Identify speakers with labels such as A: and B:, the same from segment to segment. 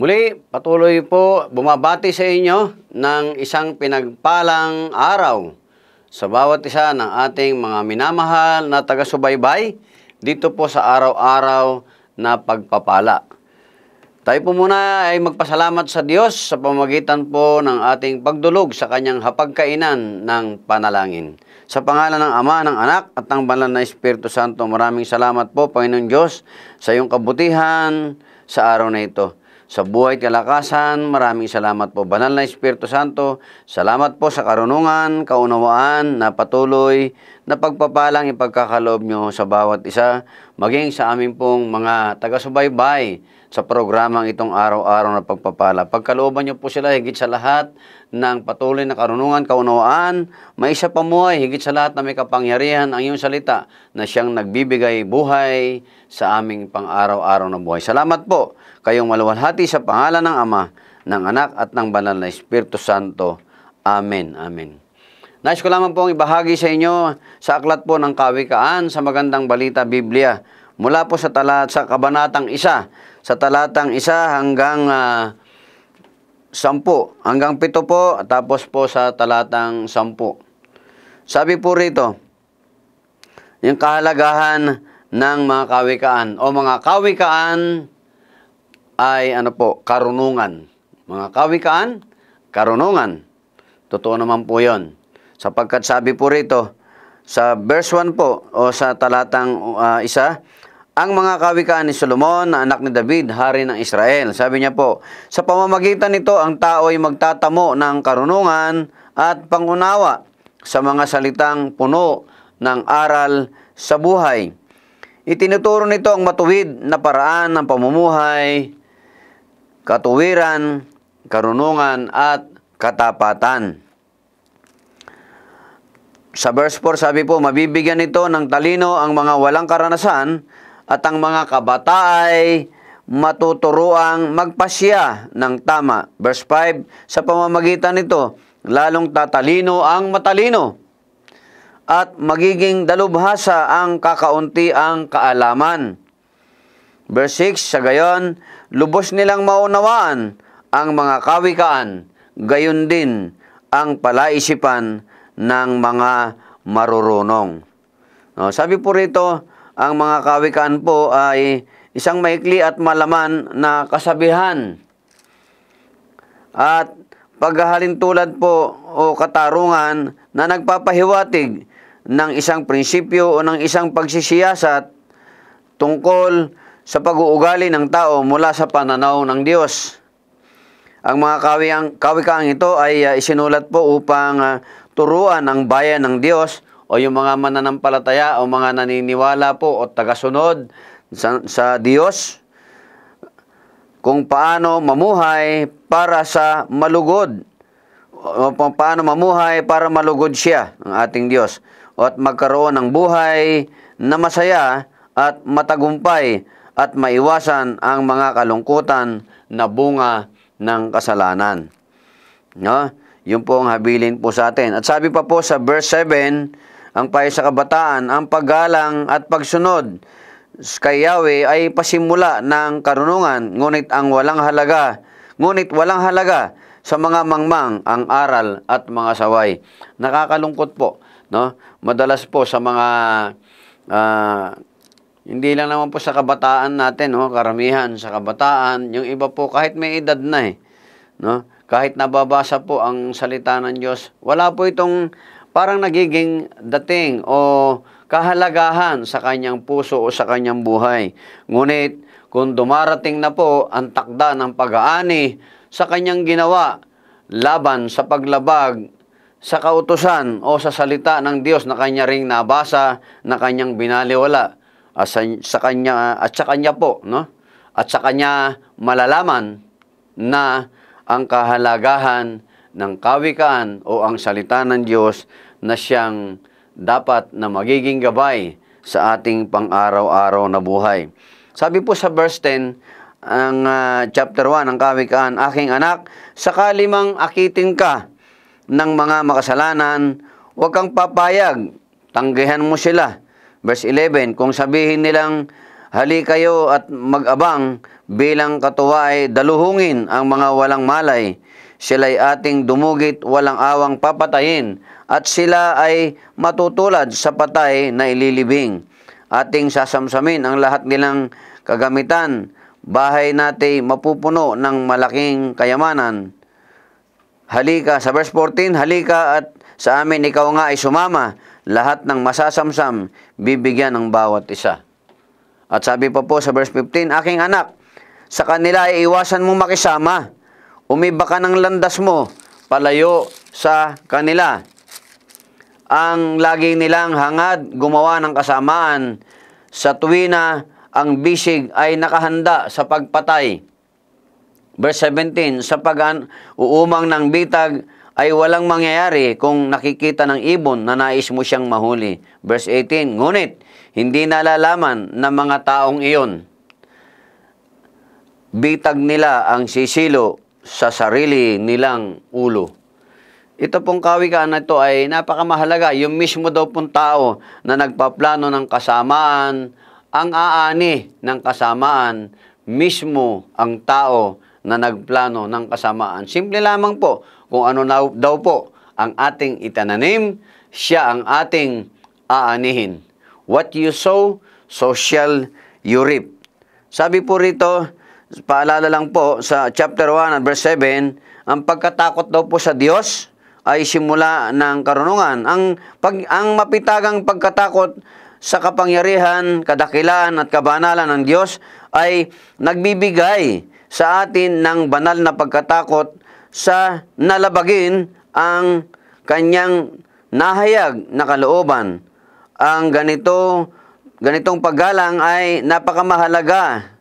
A: Muli, patuloy po bumabati sa inyo ng isang pinagpalang araw sa bawat isa ng ating mga minamahal na taga-subaybay dito po sa araw-araw na pagpapala. Tayo po muna ay magpasalamat sa Diyos sa pamagitan po ng ating pagdulog sa kanyang hapagkainan ng panalangin. Sa pangalan ng Ama, ng Anak, at ng Banal na Espiritu Santo, maraming salamat po, Panginoon Diyos, sa iyong kabutihan sa araw na ito sa buhay at kalakasan. Maraming salamat po, Banal na Espiritu Santo. Salamat po sa karunungan, kaunawaan na patuloy na pagpapalang ipagkakaloob nyo sa bawat isa maging sa aming pong mga taga-subaybay sa programang itong araw-araw na pagpapala. Pagkalooban niyo po sila higit sa lahat ng patuloy na karunungan, kaunawaan, may isa pamuhay, higit sa lahat na may kapangyarihan ang iyong salita na siyang nagbibigay buhay sa aming pang-araw-araw na buhay. Salamat po kayong maluwalhati sa pangalan ng Ama, ng Anak at ng Banal na Espiritu Santo. Amen. Amen. Nais ko lamang pong ibahagi sa inyo sa aklat po ng Kawikaan sa Magandang Balita Biblia. Mula po sa, talat, sa kabanatang isa, sa talatang isa hanggang uh, sampu, hanggang pito po, tapos po sa talatang sampu. Sabi po rito, yung kahalagahan ng mga kawikaan o mga kawikaan ay ano po, karunungan. Mga kawikaan, karunungan. Totoo naman po yon. Sapagkat sabi po rito, sa verse 1 po o sa talatang uh, isa, ang mga kawikaan ni Solomon na anak ni David, hari ng Israel. Sabi niya po, sa pamamagitan nito ang tao ay magtatamo ng karunungan at pangunawa sa mga salitang puno ng aral sa buhay. Itinuturo nito ang matuwid na paraan ng pamumuhay, katuwiran, karunungan at katapatan. Sa verse 4 sabi po, mabibigyan nito ng talino ang mga walang karanasan at ang mga kabata ay matuturuang magpasya ng tama. Verse 5, sa pamamagitan nito, lalong tatalino ang matalino at magiging dalubhasa ang kakaunti ang kaalaman. Verse 6, sa gayon, lubos nilang maunawaan ang mga kawikaan, gayon din ang palaisipan ng mga marurunong. No, sabi po rito, ang mga kawikaan po ay isang maikli at malaman na kasabihan. At paghahalin tulad po o katarungan na nagpapahiwatig ng isang prinsipyo o ng isang pagsisiyasat tungkol sa pag-uugali ng tao mula sa pananaw ng Diyos. Ang mga kawiang, kawikaang ito ay uh, isinulat po upang uh, turuan ang bayan ng Diyos o yung mga mananampalataya o mga naniniwala po o tagasunod sa, sa Diyos kung paano mamuhay para sa malugod o paano mamuhay para malugod siya ang ating Diyos at magkaroon ng buhay na masaya at matagumpay at maiwasan ang mga kalungkutan na bunga ng kasalanan. No? Yun po ang habilin po sa atin. At sabi pa po sa verse 7, ang payo sa kabataan, ang paggalang at pagsunod kay Yahweh ay pasimula ng karunungan, ngunit ang walang halaga, ngunit walang halaga sa mga mangmang ang aral at mga saway. Nakakalungkot po, no? Madalas po sa mga uh, hindi lang naman po sa kabataan natin, no? Karamihan sa kabataan, yung iba po kahit may edad na eh, no? kahit nababasa po ang salita ng Diyos, wala po itong parang nagiging dating o kahalagahan sa kanyang puso o sa kanyang buhay. Ngunit kung dumarating na po ang takda ng pag-aani sa kanyang ginawa laban sa paglabag sa kautusan o sa salita ng Diyos na kanya ring nabasa, na kanyang binaliwala at sa kanya at sa kanya po, no? At sa kanya malalaman na ang kahalagahan ng kawikaan o ang salita ng Diyos na siyang dapat na magiging gabay sa ating pang-araw-araw na buhay. Sabi po sa verse 10 ang uh, chapter 1 ng kawikaan, Aking anak, sakali mang akitin ka ng mga makasalanan, huwag kang papayag, tanggihan mo sila. Verse 11, kung sabihin nilang Hali kayo at mag-abang bilang katuwa ay daluhungin ang mga walang malay. Sila ay ating dumugit walang awang papatayin at sila ay matutulad sa patay na ililibing. Ating sasamsamin ang lahat nilang kagamitan. Bahay natin mapupuno ng malaking kayamanan. Halika, sa verse 14, halika at sa amin ikaw nga ay sumama. Lahat ng masasamsam, bibigyan ng bawat isa. At sabi pa po sa verse 15, Aking anak, sa kanila ay iwasan mong makisama. Umiba ka ng landas mo, palayo sa kanila. Ang lagi nilang hangad, gumawa ng kasamaan. Sa tuwina, ang bisig ay nakahanda sa pagpatay. Verse 17, sa pag-uumang ng bitag, ay walang mangyayari kung nakikita ng ibon na nais mo siyang mahuli. Verse 18, Ngunit, hindi nalalaman ng mga taong iyon. Bitag nila ang sisilo sa sarili nilang ulo. Ito pong kawikaan na ito ay napakamahalaga. Yung mismo daw pong tao na nagpaplano ng kasamaan, ang aani ng kasamaan, mismo ang tao na nagplano ng kasamaan. Simple lamang po, kung ano na, daw po ang ating itananim, siya ang ating aanihin. What you sow, so shall you reap. Sabi po rito, paalala lang po sa chapter 1 at verse 7, ang pagkatakot daw po sa Diyos ay simula ng karunungan. Ang, pag, ang mapitagang pagkatakot sa kapangyarihan, kadakilaan at kabanalan ng Diyos ay nagbibigay sa atin ng banal na pagkatakot sa nalabagin ang kanyang nahayag na kalooban. Ang ganito, ganitong paggalang ay napakamahalaga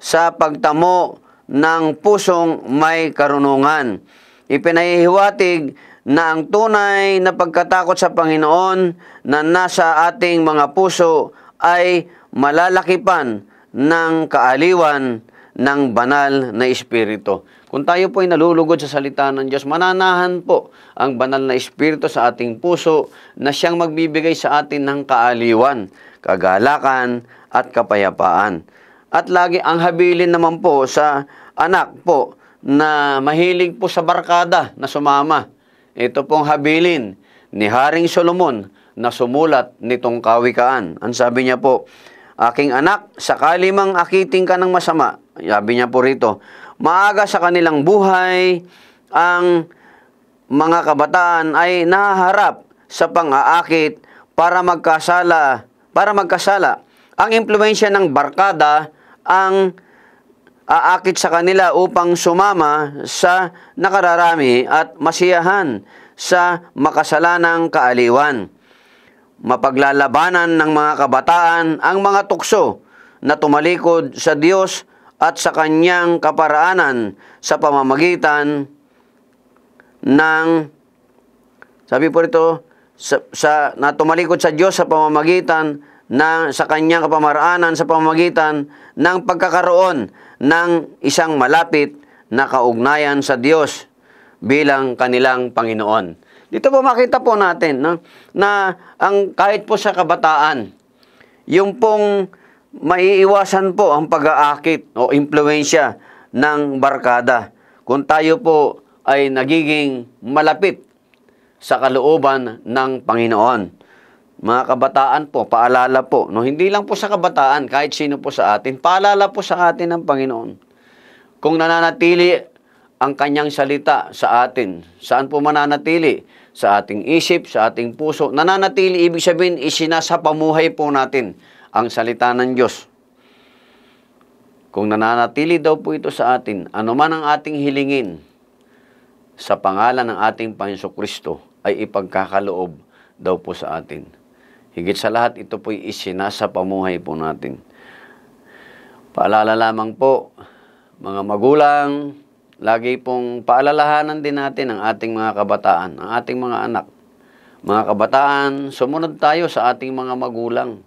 A: sa pagtamo ng pusong may karunungan. Ipinahihiwatig na ang tunay na pagkatakot sa Panginoon na nasa ating mga puso ay malalakipan ng kaaliwan ng banal na Espiritu. Kung tayo po ay nalulugod sa salita ng Diyos, mananahan po ang banal na Espiritu sa ating puso na siyang magbibigay sa atin ng kaaliwan, kagalakan at kapayapaan. At lagi ang habilin naman po sa anak po na mahilig po sa barkada na sumama. Ito pong habilin ni Haring Solomon na sumulat nitong kawikaan. Ang sabi niya po, Aking anak, sakali mang akiting ka ng masama, sabi niya po rito, maaga sa kanilang buhay, ang mga kabataan ay naharap sa pang-aakit para magkasala, para magkasala. Ang impluwensya ng barkada ang aakit sa kanila upang sumama sa nakararami at masiyahan sa makasalanang kaaliwan. Mapaglalabanan ng mga kabataan ang mga tukso na tumalikod sa Diyos at sa kanyang kaparaanan sa pamamagitan ng sabi po rito sa, sa natumalikod sa Diyos sa pamamagitan ng sa kanyang kapamaraanan sa pamamagitan ng pagkakaroon ng isang malapit na kaugnayan sa Diyos bilang kanilang Panginoon. Dito po makita po natin no, na ang kahit po sa kabataan, yung pong maiiwasan po ang pag-aakit o impluensya ng barkada kung tayo po ay nagiging malapit sa kalooban ng Panginoon. Mga kabataan po, paalala po, no, hindi lang po sa kabataan, kahit sino po sa atin, paalala po sa atin ng Panginoon. Kung nananatili ang kanyang salita sa atin, saan po mananatili? Sa ating isip, sa ating puso. Nananatili, ibig sabihin, isinasapamuhay po natin ang salita ng Diyos. Kung nananatili daw po ito sa atin, anuman ang ating hilingin sa pangalan ng ating Panginoon Kristo ay ipagkakaloob daw po sa atin. Higit sa lahat, ito po'y isinasa pamuhay po natin. Paalala lamang po, mga magulang, lagi pong paalalahanan din natin ang ating mga kabataan, ang ating mga anak. Mga kabataan, sumunod tayo sa ating mga magulang.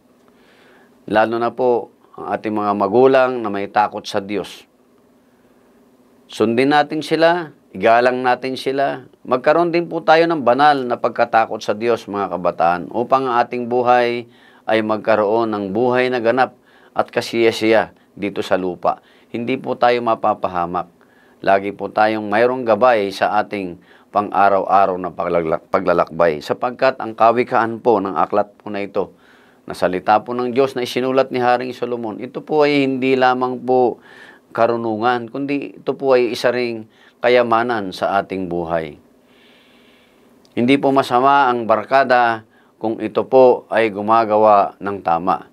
A: Lalo na po ang ating mga magulang na may takot sa Diyos. Sundin natin sila, igalang natin sila. Magkaroon din po tayo ng banal na pagkatakot sa Diyos mga kabataan upang ang ating buhay ay magkaroon ng buhay na ganap at kasiyasiya dito sa lupa. Hindi po tayo mapapahamak. Lagi po tayong mayroong gabay sa ating pang-araw-araw na paglalakbay sapagkat ang kawikaan po ng aklat po na ito na salita po ng Diyos na isinulat ni Haring Solomon, ito po ay hindi lamang po karunungan, kundi ito po ay isa ring kayamanan sa ating buhay. Hindi po masama ang barkada kung ito po ay gumagawa ng tama.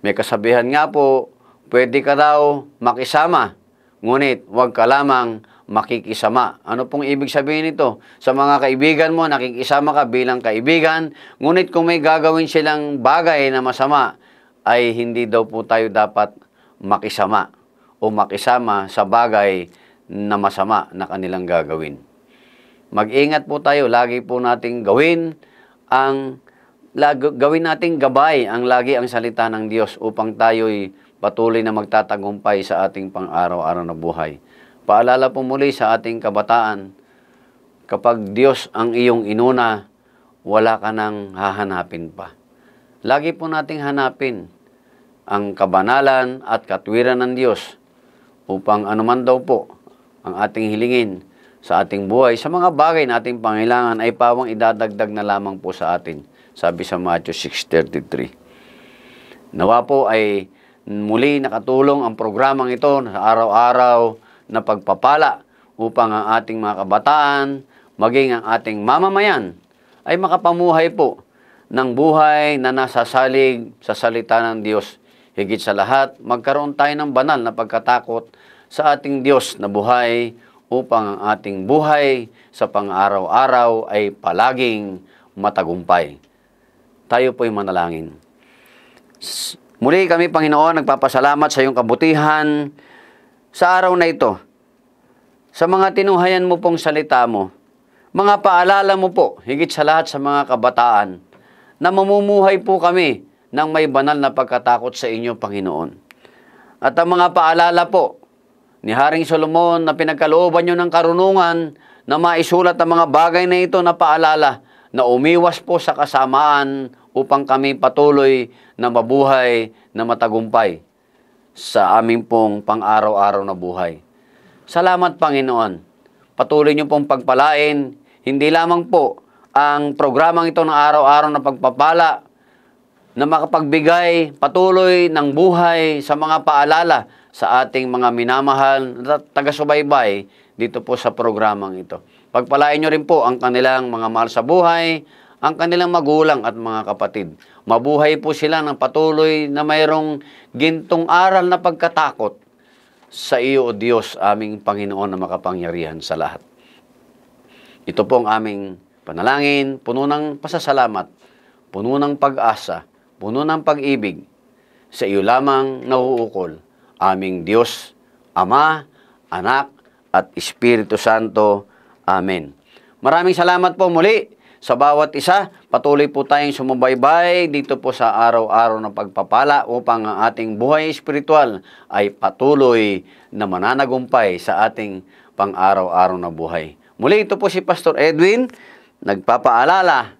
A: May kasabihan nga po, pwede ka daw makisama, ngunit huwag ka lamang makikisama. Ano pong ibig sabihin nito? Sa mga kaibigan mo, nakikisama ka bilang kaibigan, ngunit kung may gagawin silang bagay na masama, ay hindi daw po tayo dapat makisama o makisama sa bagay na masama na kanilang gagawin. Mag-ingat po tayo, lagi po nating gawin ang gawin nating gabay ang lagi ang salita ng Diyos upang tayo'y patuloy na magtatagumpay sa ating pang-araw-araw na buhay. Paalala po muli sa ating kabataan, kapag Diyos ang iyong inuna, wala ka nang hahanapin pa. Lagi po nating hanapin ang kabanalan at katwiran ng Diyos upang anuman daw po ang ating hilingin sa ating buhay, sa mga bagay na ating pangailangan ay pawang idadagdag na lamang po sa atin, sabi sa Matthew 6.33. Nawa po ay muli nakatulong ang programang ito sa araw-araw na pagpapala upang ang ating mga kabataan, maging ang ating mamamayan, ay makapamuhay po ng buhay na nasasalig sa salita ng Diyos. Higit sa lahat, magkaroon tayo ng banal na pagkatakot sa ating Diyos na buhay upang ang ating buhay sa pang-araw-araw ay palaging matagumpay. Tayo po'y manalangin. Muli kami, Panginoon, nagpapasalamat sa iyong kabutihan, sa araw na ito, sa mga tinuhayan mo pong salita mo, mga paalala mo po, higit sa lahat sa mga kabataan, na mamumuhay po kami ng may banal na pagkatakot sa inyo, Panginoon. At ang mga paalala po ni Haring Solomon na pinagkalooban nyo ng karunungan na maisulat ang mga bagay na ito na paalala na umiwas po sa kasamaan upang kami patuloy na mabuhay na matagumpay sa aming pong pang-araw-araw na buhay. Salamat Panginoon. Patuloy niyo pong pagpalain, hindi lamang po ang programang ito ng araw-araw na pagpapala na makapagbigay patuloy ng buhay sa mga paalala sa ating mga minamahal at taga-subaybay dito po sa programang ito. Pagpalain nyo rin po ang kanilang mga mahal sa buhay, ang kanilang magulang at mga kapatid. Mabuhay po sila ng patuloy na mayroong gintong aral na pagkatakot sa iyo o Diyos, aming Panginoon na makapangyarihan sa lahat. Ito po ang aming panalangin, puno ng pasasalamat, puno ng pag-asa, puno ng pag-ibig. Sa iyo lamang nauukol, aming Diyos, Ama, Anak, at Espiritu Santo. Amen. Maraming salamat po muli sa bawat isa. Patuloy po tayong sumubaybay dito po sa araw-araw na pagpapala upang ang ating buhay espiritual ay patuloy na mananagumpay sa ating pang-araw-araw na buhay. Muli ito po si Pastor Edwin, nagpapaalala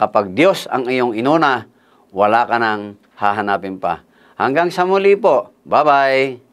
A: kapag Diyos ang iyong inuna, wala ka nang hahanapin pa. Hanggang sa muli po. Bye-bye!